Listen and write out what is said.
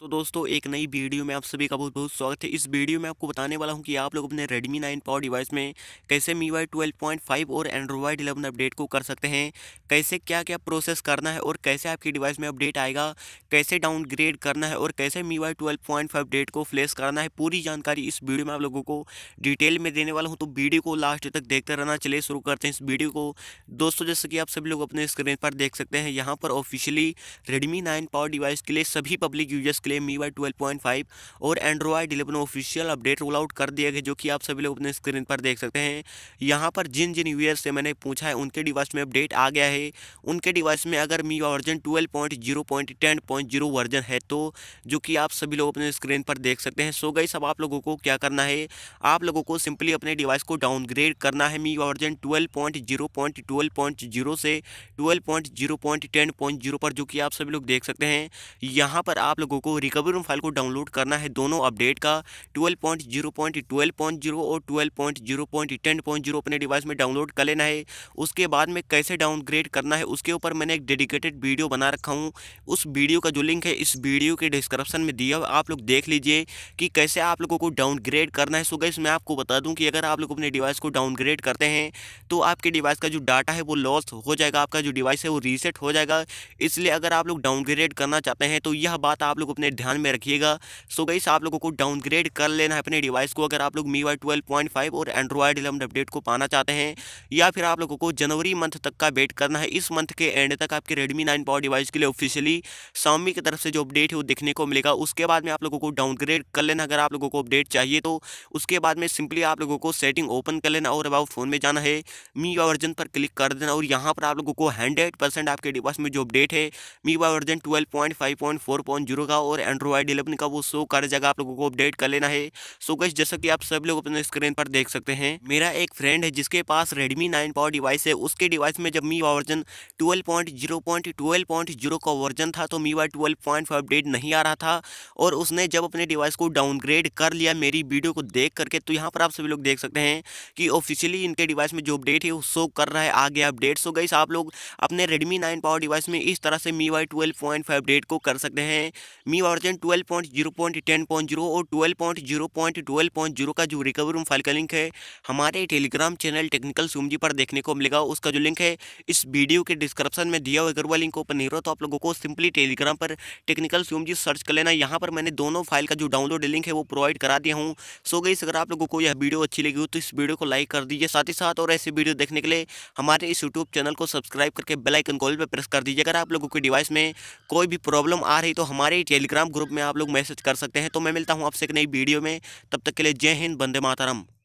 तो दोस्तों एक नई वीडियो में आप सभी का बहुत बहुत स्वागत है इस वीडियो में आपको बताने वाला हूं कि आप लोग अपने Redmi 9 पावर डिवाइस में कैसे मी वाई ट्वेल्व और Android 11 अपडेट को कर सकते हैं कैसे क्या क्या प्रोसेस करना है और कैसे आपकी डिवाइस में अपडेट आएगा कैसे डाउनग्रेड करना है और कैसे मी वाई अपडेट को फ्लेस करना है पूरी जानकारी इस वीडियो में आप लोगों को डिटेल में देने वाला हूँ तो वीडियो को लास्ट तक देखते रहना चले शुरू करते हैं इस वीडियो को दोस्तों जैसे कि आप सभी लोग अपने स्क्रीन पर देख सकते हैं यहाँ पर officially Redmi nine power device के लिए सभी पब्लिक यूजर्स लिए मी वाई ट्वेल्व और Android eleven official update roll out कर दिया गया जो कि आप सभी लोग अपने स्क्रीन पर देख सकते हैं यहाँ पर जिन जिन यूएस से मैंने पूछा है उनके डिवाइस में अपडेट आ गया है उनके डिवाइस में अगर मी वर्जन ट्वेल्व वर्जन है तो जो कि आप सभी लोग अपने स्क्रीन पर देख सकते हैं सो गई सब आप लोगों को क्या करना है आप लोगों को सिंपली अपने डिवाइस को डाउनग्रेड करना है मी वर्जन ट्वेल्व से ट्वेल्व पर जो कि आप सभी लोग देख सकते हैं यहाँ पर आप लोगों को रिकवरी रूम फाइल को डाउनलोड करना है दोनों अपडेट का twelve point zero point twelve point zero और twelve point zero point ten point zero अपने डिवाइस में डाउनलोड कर लेना है उसके बाद में कैसे डाउनग्रेड करना है उसके ऊपर मैंने एक डेडिकेटेड वीडियो बना रखा हूँ उस वीडियो का जो लिंक है इस वीडियो के डिस्क्रिप्शन में दिया हुआ आप लोग देख लीजिए कि कैसे आप लोगों को डाउनग्रेड करना है सो गैस मैं आपको बता दूँ कि अगर आप लोग अपने डिवाइस को डाउनग्रेड करते हैं तो आपके डिवाइस का जो डाटा है वो लॉस हो जाएगा आपका जो डिवाइस है वो रीसेट हो जाएगा इसलिए अगर आप लोग डाउनग्रेड करना चाहते हैं तो यह बात आप लोग अपने अपने ध्यान में रखिएगा सो गाइस आप लोगों को डाउनग्रेड कर लेना है अपने डिवाइस को अगर आप लोग मी वाई ट्वेल्व और एंड्रॉयड इलेवन अपडेट को पाना चाहते हैं या फिर आप लोगों को जनवरी मंथ तक का वेट करना है इस मंथ के एंड तक आपके रेडमी नाइन पावर डिवाइस के लिए ऑफिशियली सामी की तरफ से जो अपडेट है वो देखने को मिलेगा उसके बाद में आप लोगों को डाउनग्रेड कर लेना अगर आप लोगों को अपडेट चाहिए तो उसके बाद में सिंपली आप लोगों को सेटिंग ओपन कर लेना और अबाउट फ़ोन में जाना है मी वर्जन पर क्लिक कर देना और यहाँ पर आप लोगों को हंड्रेड आपके डिवाइस में जो अपडेट है मी वर्जन ट्वेल्व का और और एंड्रॉयड इलेवन का वो शो कर जाएगा आप लोगों को अपडेट कर लेना है सो गश जैसा कि आप सब लोग अपने स्क्रीन पर देख सकते हैं मेरा एक फ्रेंड है जिसके पास रेडमी नाइन पावर डिवाइस है उसके डिवाइस में जब मी वर्जन ट्वेल्व का वर्जन था तो मी वाई ट्वेल्व अपडेट नहीं आ रहा था और उसने जब अपने डिवाइस को डाउनग्रेड कर लिया मेरी वीडियो को देख करके तो यहाँ पर आप सभी लोग देख सकते हैं कि ऑफिशियली इनके डिवाइस में जो अपडेट है वो शो कर रहा है आ गया अपडेट सो गई आप लोग अपने रेडमी नाइन पावर डिवाइस में इस तरह से MIUI twelve point five update को कर सकते हैं Mi version twelve point zero point ten point zero और twelve point zero point twelve point zero का जो रिकवरी फाइल का लिंक है हमारे टेलीग्राम चैनल टेक्निकल सुमजी पर देखने को मिलेगा उसका जो लिंक है इस वीडियो के डिस्क्रिप्शन में दिया हुआ अगर वह लिंक ओपन नहीं रहा तो आप लोगों को सिंपली टेलीग्राम पर टेक्निकल सुमजी सर्च कर लेना यहाँ पर मैंने दोनों फाइल का जो डाउनलोड लिंक है वो प्रोवाइड करा दिया हूँ सो गई अगर आप लोगों को यह वीडियो अच्छी लगी हो तो इस वीडियो को लाइक कर दीजिए साथ ही साथ और ऐसे वीडियो देखने के लिए हमारे इस यूट्यूब चैनल को सब्सक्राइब करके बेलाइकन कॉल पर प्रेस कर दीजिए अगर आप लोगों के डिवाइस में कोई भी प्रॉब्लम आ रही तो हमारे टेलीग्राम टेलीग्राम ग्रुप में आप लोग मैसेज कर सकते हैं तो मैं मिलता हूँ आपसे एक नई वीडियो में तब तक के लिए जय हिंद बंदे मातरम